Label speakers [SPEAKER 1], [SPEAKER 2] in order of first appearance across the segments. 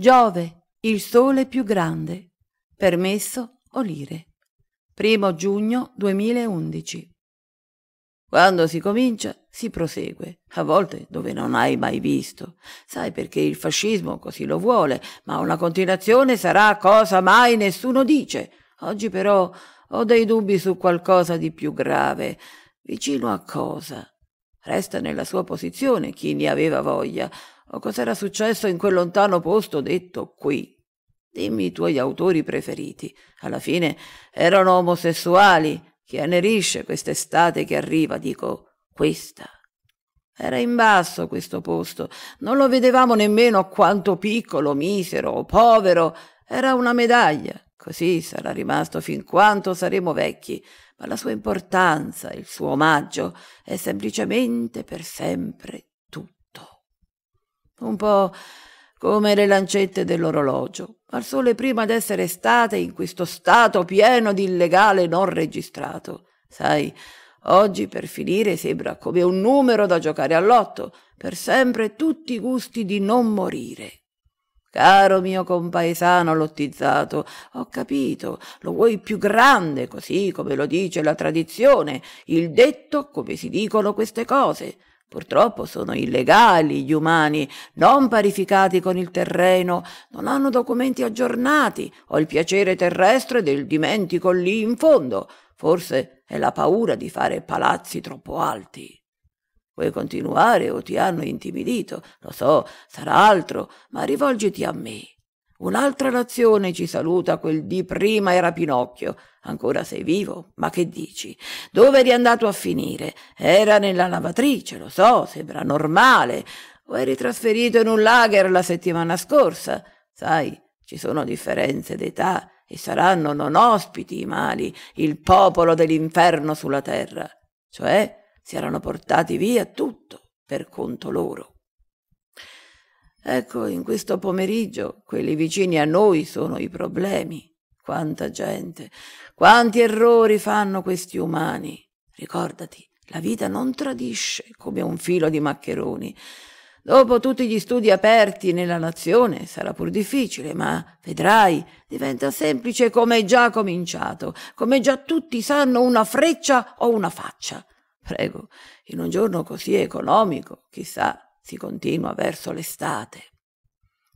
[SPEAKER 1] Giove, il sole più grande. Permesso Olire. Primo giugno 2011. Quando si comincia, si prosegue, a volte dove non hai mai visto. Sai perché il fascismo così lo vuole, ma una continuazione sarà cosa mai nessuno dice. Oggi però ho dei dubbi su qualcosa di più grave. Vicino a cosa? Resta nella sua posizione chi ne aveva voglia o cos'era successo in quel lontano posto detto qui. Dimmi i tuoi autori preferiti. Alla fine erano omosessuali. Chi annerisce quest'estate che arriva, dico, questa. Era in basso questo posto, non lo vedevamo nemmeno quanto piccolo, misero, povero, era una medaglia. Così sarà rimasto fin quanto saremo vecchi, ma la sua importanza, il suo omaggio è semplicemente per sempre un po' come le lancette dell'orologio, al sole prima d'essere state in questo stato pieno di illegale non registrato. Sai, oggi per finire sembra come un numero da giocare all'otto, per sempre tutti i gusti di non morire. Caro mio compaesano lottizzato, ho capito, lo vuoi più grande, così come lo dice la tradizione, il detto come si dicono queste cose. Purtroppo sono illegali gli umani, non parificati con il terreno, non hanno documenti aggiornati, ho il piacere terrestre del dimentico lì in fondo. Forse è la paura di fare palazzi troppo alti. Vuoi continuare o ti hanno intimidito, lo so, sarà altro, ma rivolgiti a me. Un'altra nazione ci saluta, quel di prima era Pinocchio. Ancora sei vivo? Ma che dici? Dove eri andato a finire? Era nella lavatrice, lo so, sembra normale. O eri trasferito in un lager la settimana scorsa? Sai, ci sono differenze d'età e saranno non ospiti i mali, il popolo dell'inferno sulla terra. Cioè, si erano portati via tutto per conto loro. Ecco, in questo pomeriggio, quelli vicini a noi sono i problemi. Quanta gente, quanti errori fanno questi umani. Ricordati, la vita non tradisce come un filo di maccheroni. Dopo tutti gli studi aperti nella nazione sarà pur difficile, ma vedrai, diventa semplice come è già cominciato, come già tutti sanno una freccia o una faccia. Prego, in un giorno così economico, chissà si continua verso l'estate.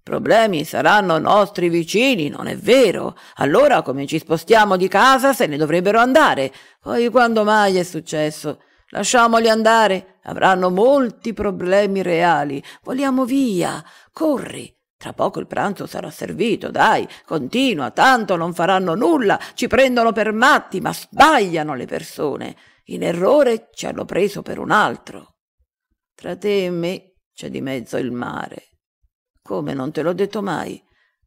[SPEAKER 1] Problemi saranno nostri vicini, non è vero? Allora come ci spostiamo di casa se ne dovrebbero andare. Poi quando mai è successo? Lasciamoli andare, avranno molti problemi reali. Vogliamo via, corri. Tra poco il pranzo sarà servito, dai, continua, tanto non faranno nulla, ci prendono per matti, ma sbagliano le persone. In errore ci hanno preso per un altro. Tra te e me c'è di mezzo il mare. Come non te l'ho detto mai?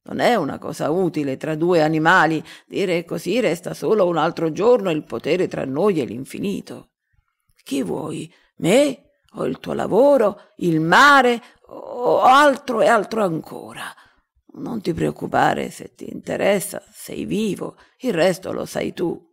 [SPEAKER 1] Non è una cosa utile tra due animali. Dire così resta solo un altro giorno il potere tra noi e l'infinito. Chi vuoi? Me? O il tuo lavoro? Il mare? O altro e altro ancora? Non ti preoccupare se ti interessa, sei vivo, il resto lo sai tu.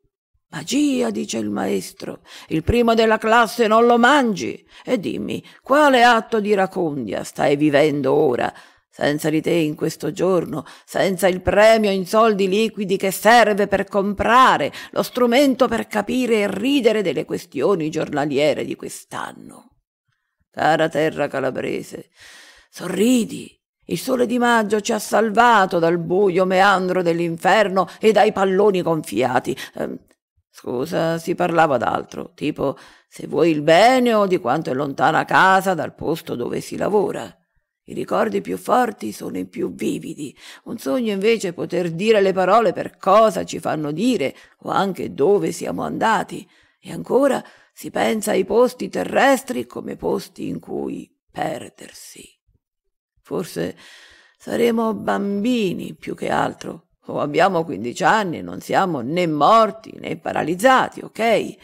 [SPEAKER 1] Magia, dice il maestro, il primo della classe non lo mangi. E dimmi, quale atto di racondia stai vivendo ora? Senza di te in questo giorno, senza il premio in soldi liquidi che serve per comprare, lo strumento per capire e ridere delle questioni giornaliere di quest'anno. Cara terra calabrese, sorridi, il sole di maggio ci ha salvato dal buio meandro dell'inferno e dai palloni gonfiati. Eh, Scusa, si parlava d'altro, tipo se vuoi il bene o di quanto è lontana casa dal posto dove si lavora. I ricordi più forti sono i più vividi. Un sogno invece è poter dire le parole per cosa ci fanno dire o anche dove siamo andati. E ancora si pensa ai posti terrestri come posti in cui perdersi. Forse saremo bambini più che altro, o oh, abbiamo 15 anni, non siamo né morti né paralizzati, ok?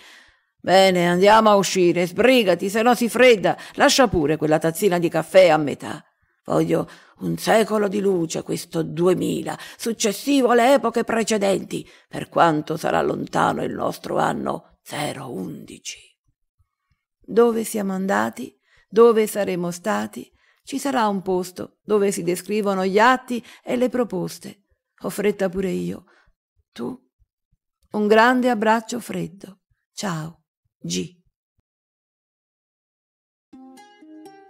[SPEAKER 1] Bene, andiamo a uscire, sbrigati, se no si fredda. Lascia pure quella tazzina di caffè a metà. Voglio un secolo di luce, questo duemila, successivo alle epoche precedenti, per quanto sarà lontano il nostro anno 011. Dove siamo andati? Dove saremo stati? Ci sarà un posto dove si descrivono gli atti e le proposte ho fretta pure io. Tu? Un grande abbraccio freddo. Ciao, G.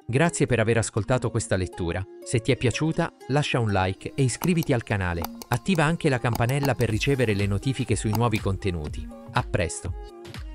[SPEAKER 1] Grazie per aver ascoltato questa lettura. Se ti è piaciuta, lascia un like e iscriviti al canale. Attiva anche la campanella per ricevere le notifiche sui nuovi contenuti. A presto!